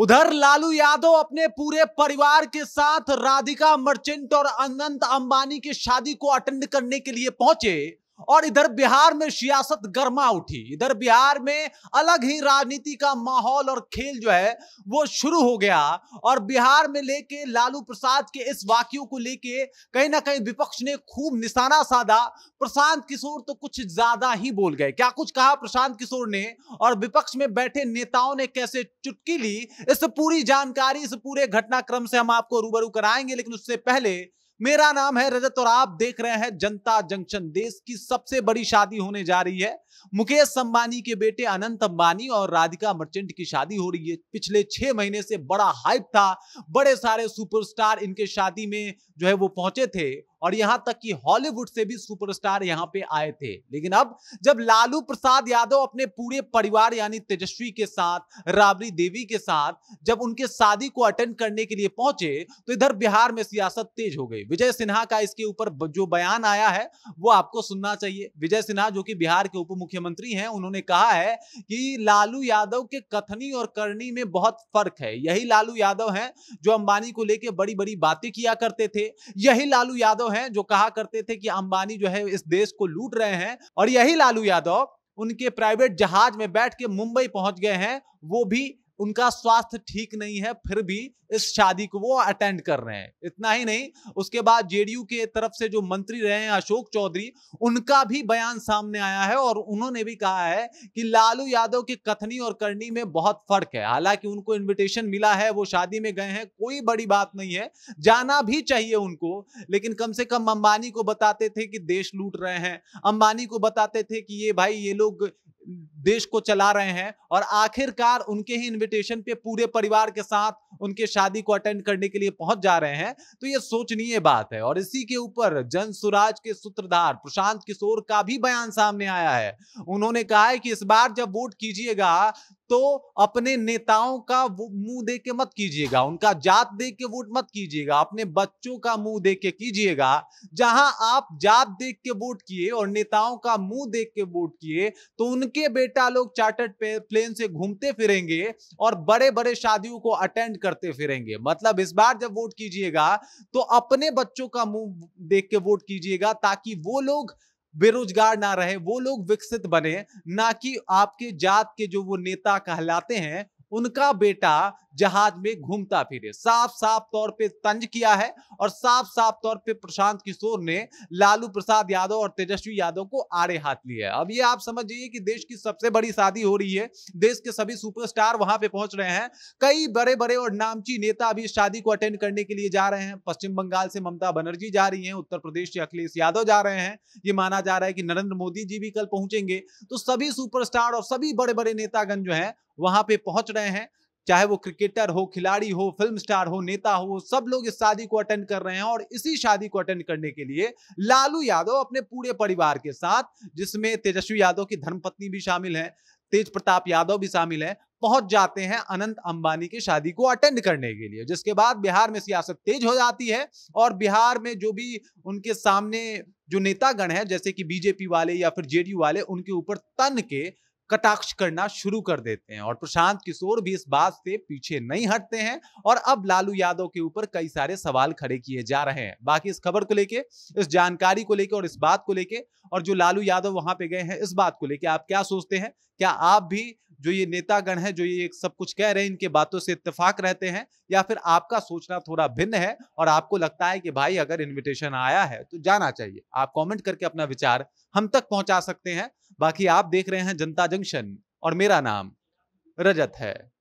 उधर लालू यादव अपने पूरे परिवार के साथ राधिका मर्चेंट और अनंत अंबानी की शादी को अटेंड करने के लिए पहुंचे और इधर बिहार में सियासत गर्मा उठी इधर बिहार में अलग ही राजनीति का माहौल और खेल जो है वो शुरू हो गया और बिहार में लेके लालू प्रसाद के इस वाक्यों को लेके कहीं ना कहीं विपक्ष ने खूब निशाना साधा प्रशांत किशोर तो कुछ ज्यादा ही बोल गए क्या कुछ कहा प्रशांत किशोर ने और विपक्ष में बैठे नेताओं ने कैसे चुटकी ली इस पूरी जानकारी इस पूरे घटनाक्रम से हम आपको रूबरू कराएंगे लेकिन उससे पहले मेरा नाम है रजत और आप देख रहे हैं जनता जंक्शन देश की सबसे बड़ी शादी होने जा रही है मुकेश अंबानी के बेटे अनंत अंबानी और राधिका मर्चेंट की शादी हो रही है पिछले छह महीने से बड़ा हाइप था बड़े सारे सुपरस्टार इनके शादी में जो है वो पहुंचे थे और यहां तक कि हॉलीवुड से भी सुपरस्टार यहां पे आए थे लेकिन अब जब लालू प्रसाद यादव अपने पूरे परिवार यानी तेजस्वी के साथ राबड़ी देवी के साथ जब उनके शादी को अटेंड करने के लिए पहुंचे तो इधर बिहार में सियासत तेज हो गई विजय सिन्हा का इसके ऊपर जो बयान आया है वो आपको सुनना चाहिए विजय सिन्हा जो कि बिहार के उप मुख्यमंत्री हैं उन्होंने कहा है कि लालू यादव के कथनी और करनी में बहुत फर्क है यही लालू यादव हैं जो अंबानी को लेकर बड़ी बड़ी बातें किया करते थे यही लालू यादव हैं जो कहा करते थे कि अंबानी जो है इस देश को लूट रहे हैं और यही लालू यादव उनके प्राइवेट जहाज में बैठ के मुंबई पहुंच गए हैं वो भी उनका स्वास्थ्य ठीक नहीं है फिर भी इस शादी को वो अटेंड कर रहे हैं इतना ही नहीं उसके बाद जेडीयू के तरफ से जो मंत्री रहे हैं अशोक चौधरी उनका भी बयान सामने आया है और उन्होंने भी कहा है कि लालू यादव के कथनी और करनी में बहुत फर्क है हालांकि उनको इन्विटेशन मिला है वो शादी में गए हैं कोई बड़ी बात नहीं है जाना भी चाहिए उनको लेकिन कम से कम अंबानी को बताते थे कि देश लूट रहे हैं अंबानी को बताते थे कि ये भाई ये लोग देश को चला रहे हैं और आखिरकार उनके ही इनविटेशन पे पूरे परिवार के साथ उनके शादी को अटेंड करने के लिए पहुंच जा रहे हैं तो ये सोचनीय बात है और इसी के ऊपर जन सुराज के सूत्रधार प्रशांत किशोर का भी बयान सामने आया है उन्होंने कहा है कि इस बार जब वोट कीजिएगा तो अपने नेताओं का मुंह देके मत कीजिएगा उनका जात दे के वोट मत कीजिएगा अपने बच्चों का मुंह देके कीजिएगा जहां आप जात देख के वोट किए और नेताओं का मुंह देख के वोट किए तो उनके बेटा लोग चार्टर्ड प्लेन से घूमते फिरेंगे और बड़े बड़े शादियों को अटेंड करते फिरेंगे मतलब इस बार जब वोट कीजिएगा तो अपने बच्चों का मुंह देख के वोट कीजिएगा ताकि वो लोग बेरोजगार ना रहे वो लोग विकसित बने ना कि आपके जात के जो वो नेता कहलाते हैं उनका बेटा जहाज में घूमता फिरे साफ साफ तौर पे तंज किया है और साफ साफ तौर पे प्रशांत किशोर ने लालू प्रसाद यादव और तेजस्वी यादव को आड़े हाथ लिया है अब ये आप समझ जाइए कि देश की सबसे बड़ी शादी हो रही है देश के सभी सुपरस्टार वहां पे पहुंच रहे हैं कई बड़े बड़े और नामची नेता अभी इस शादी को अटेंड करने के लिए जा रहे हैं पश्चिम बंगाल से ममता बनर्जी जा रही है उत्तर प्रदेश से अखिलेश यादव जा रहे हैं ये माना जा रहा है कि नरेंद्र मोदी जी भी कल पहुंचेंगे तो सभी सुपरस्टार और सभी बड़े बड़े नेतागण जो है वहां पे पहुंच रहे हैं चाहे वो क्रिकेटर हो खिलाड़ी हो फिल्म स्टार हो नेता हो सब लोग इस शादी को अटेंड कर रहे हैं और इसी शादी को अटेंड करने के लिए लालू यादव अपने पूरे परिवार के साथ जिसमें तेजस्वी यादव की धर्मपत्नी भी शामिल है तेज प्रताप यादव भी शामिल है पहुंच जाते हैं अनंत अंबानी की शादी को अटेंड करने के लिए जिसके बाद बिहार में सियासत तेज हो जाती है और बिहार में जो भी उनके सामने जो नेतागण है जैसे कि बीजेपी वाले या फिर जेडीयू वाले उनके ऊपर तन के कटाक्ष करना शुरू कर देते हैं और प्रशांत किशोर भी इस बात से पीछे नहीं हटते हैं और अब लालू यादव के ऊपर कई सारे सवाल खड़े किए जा रहे हैं बाकी इस खबर को लेके इस जानकारी को लेके और इस बात को लेके और जो लालू यादव वहां पे गए हैं इस बात को लेके आप क्या सोचते हैं क्या आप भी जो ये नेतागण है जो ये सब कुछ कह रहे हैं इनके बातों से इतफाक रहते हैं या फिर आपका सोचना थोड़ा भिन्न है और आपको लगता है कि भाई अगर इन्विटेशन आया है तो जाना चाहिए आप कॉमेंट करके अपना विचार हम तक पहुंचा सकते हैं बाकी आप देख रहे हैं जनता जंक्शन और मेरा नाम रजत है